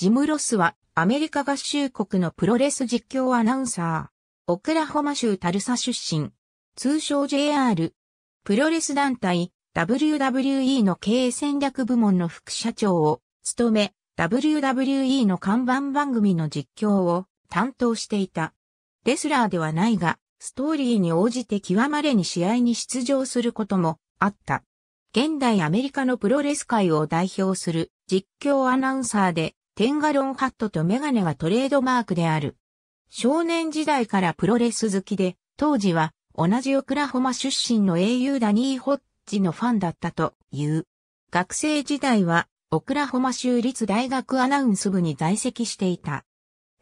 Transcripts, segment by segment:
ジム・ロスはアメリカ合衆国のプロレス実況アナウンサー。オクラホマ州タルサ出身。通称 JR。プロレス団体 WWE の経営戦略部門の副社長を務め、WWE の看板番組の実況を担当していた。レスラーではないが、ストーリーに応じて極まれに試合に出場することもあった。現代アメリカのプロレス界を代表する実況アナウンサーでテンガロンハットとメガネがトレードマークである。少年時代からプロレス好きで、当時は同じオクラホマ出身の英雄ダニー・ホッジのファンだったという。学生時代はオクラホマ州立大学アナウンス部に在籍していた。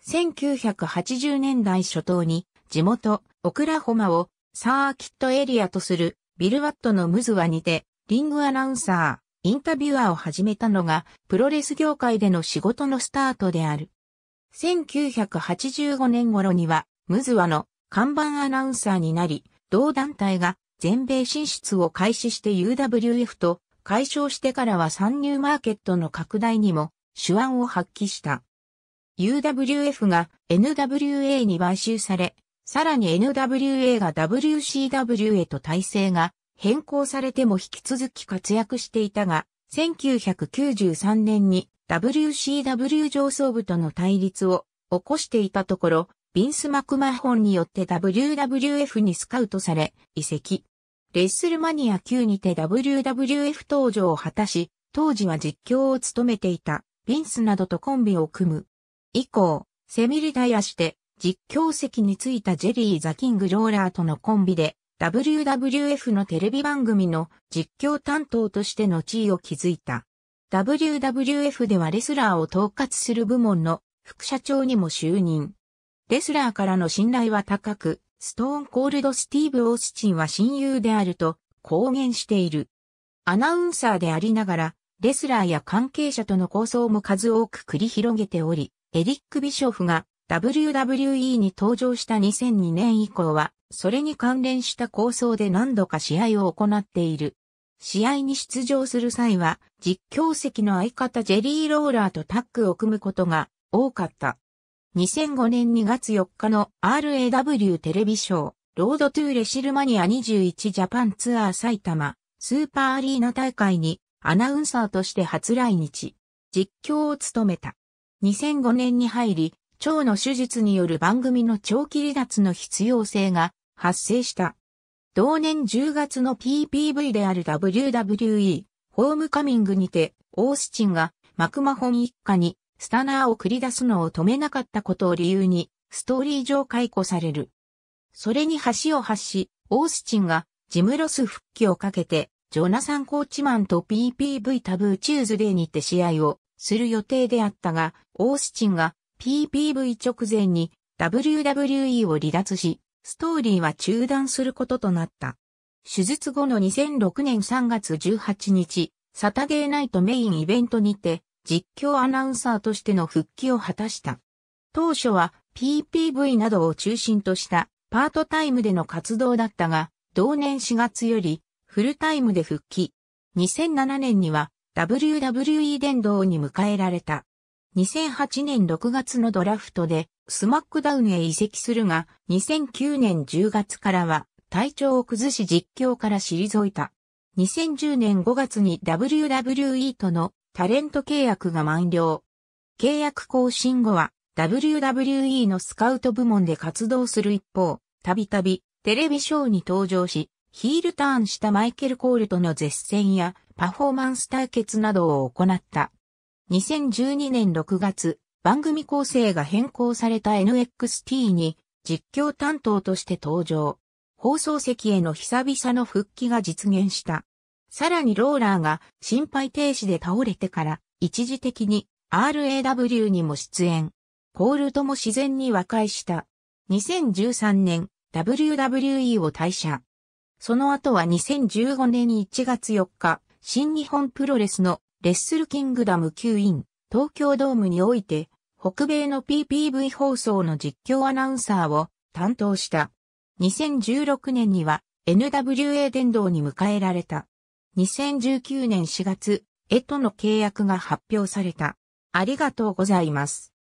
1980年代初頭に地元オクラホマをサーキットエリアとするビルワットのムズワにてリングアナウンサー。インタビュアーを始めたのが、プロレス業界での仕事のスタートである。1985年頃には、ムズワの看板アナウンサーになり、同団体が全米進出を開始して UWF と解消してからは参入マーケットの拡大にも手腕を発揮した。UWF が NWA に買収され、さらに NWA が WCW へと体制が変更されても引き続き活躍していたが、1993年に WCW 上層部との対立を起こしていたところ、ビンス・マクマホンによって WWF にスカウトされ、移籍。レッスルマニア9にて WWF 登場を果たし、当時は実況を務めていたビンスなどとコンビを組む。以降、セミリタイアして実況席についたジェリー・ザ・キング・ローラーとのコンビで WWF のテレビ番組の実況担当としての地位を築いた。WWF ではレスラーを統括する部門の副社長にも就任。レスラーからの信頼は高く、ストーンコールドスティーブ・オースチンは親友であると公言している。アナウンサーでありながら、レスラーや関係者との構想も数多く繰り広げており、エリック・ビショフが WWE に登場した2002年以降は、それに関連した構想で何度か試合を行っている。試合に出場する際は、実況席の相方ジェリー・ローラーとタッグを組むことが多かった。2005年2月4日の RAW テレビショー、ロードトゥーレシルマニア21ジャパンツアー埼玉、スーパーアリーナ大会にアナウンサーとして初来日、実況を務めた。2005年に入り、腸の手術による番組の長期離脱の必要性が発生した。同年10月の PPV である WWE ホームカミングにて、オースチンがマクマホン一家にスタナーを繰り出すのを止めなかったことを理由に、ストーリー上解雇される。それに橋を発し、オースチンがジムロス復帰をかけて、ジョナサン・コーチマンと PPV タブーチューズデーにて試合をする予定であったが、オースチンが PPV 直前に WWE を離脱し、ストーリーは中断することとなった。手術後の2006年3月18日、サタゲーナイトメインイベントにて、実況アナウンサーとしての復帰を果たした。当初は PPV などを中心としたパートタイムでの活動だったが、同年4月よりフルタイムで復帰。2007年には WWE 伝道に迎えられた。2008年6月のドラフトでスマックダウンへ移籍するが、2009年10月からは体調を崩し実況から退いた。2010年5月に WWE とのタレント契約が満了。契約更新後は WWE のスカウト部門で活動する一方、たびたびテレビショーに登場し、ヒールターンしたマイケル・コールとの絶戦やパフォーマンス対決などを行った。2012年6月、番組構成が変更された NXT に実況担当として登場。放送席への久々の復帰が実現した。さらにローラーが心肺停止で倒れてから一時的に RAW にも出演。コールとも自然に和解した。2013年 WWE を退社。その後は2015年1月4日、新日本プロレスのレッスルキングダム9イン、東京ドームにおいて、北米の PPV 放送の実況アナウンサーを担当した。2016年には NWA 殿堂に迎えられた。2019年4月、絵との契約が発表された。ありがとうございます。